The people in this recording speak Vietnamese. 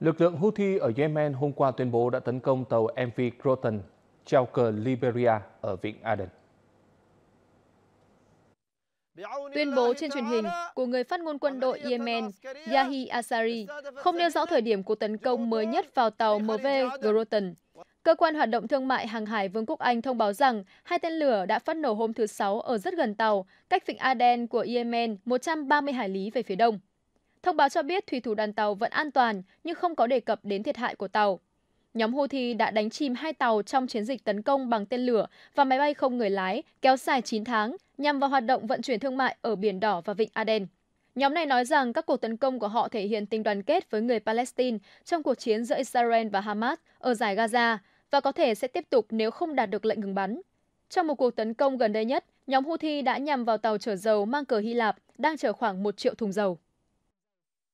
Lực lượng Houthi ở Yemen hôm qua tuyên bố đã tấn công tàu MV Croton treo cờ Liberia ở Vịnh Aden. Tuyên bố trên truyền hình của người phát ngôn quân đội Yemen Yahi Asari không nêu rõ thời điểm của tấn công mới nhất vào tàu MV Groton. Cơ quan hoạt động thương mại hàng hải Vương quốc Anh thông báo rằng hai tên lửa đã phát nổ hôm thứ Sáu ở rất gần tàu, cách vịnh Aden của Yemen 130 hải lý về phía đông. Thông báo cho biết thủy thủ đoàn tàu vẫn an toàn nhưng không có đề cập đến thiệt hại của tàu. Nhóm Houthi đã đánh chìm hai tàu trong chiến dịch tấn công bằng tên lửa và máy bay không người lái kéo dài 9 tháng nhằm vào hoạt động vận chuyển thương mại ở Biển Đỏ và Vịnh Aden. Nhóm này nói rằng các cuộc tấn công của họ thể hiện tình đoàn kết với người Palestine trong cuộc chiến giữa Israel và Hamas ở giải Gaza và có thể sẽ tiếp tục nếu không đạt được lệnh ngừng bắn. Trong một cuộc tấn công gần đây nhất, nhóm Houthi đã nhằm vào tàu chở dầu mang cờ Hy Lạp đang chở khoảng 1 triệu thùng dầu.